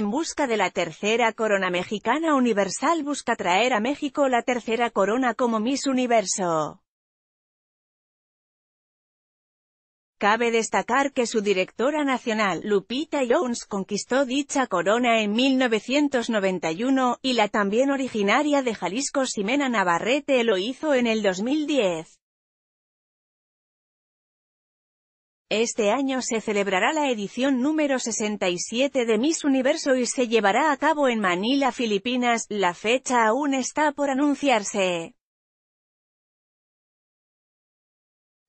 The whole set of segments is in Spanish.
En busca de la tercera corona mexicana universal busca traer a México la tercera corona como Miss Universo. Cabe destacar que su directora nacional, Lupita Jones, conquistó dicha corona en 1991, y la también originaria de Jalisco Ximena Navarrete lo hizo en el 2010. Este año se celebrará la edición número 67 de Miss Universo y se llevará a cabo en Manila, Filipinas, la fecha aún está por anunciarse.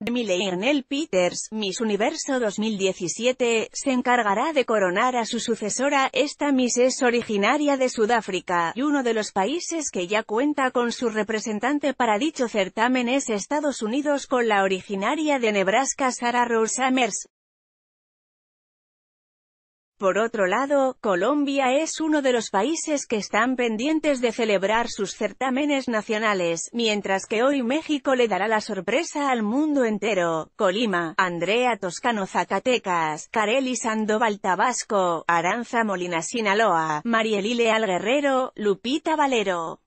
Millennial Peters, Miss Universo 2017, se encargará de coronar a su sucesora, esta Miss es originaria de Sudáfrica, y uno de los países que ya cuenta con su representante para dicho certamen es Estados Unidos con la originaria de Nebraska Sarah Rose Summers. Por otro lado, Colombia es uno de los países que están pendientes de celebrar sus certámenes nacionales, mientras que hoy México le dará la sorpresa al mundo entero. Colima, Andrea Toscano Zacatecas, Kareli Sandoval Tabasco, Aranza Molina Sinaloa, Marielile Al Guerrero, Lupita Valero.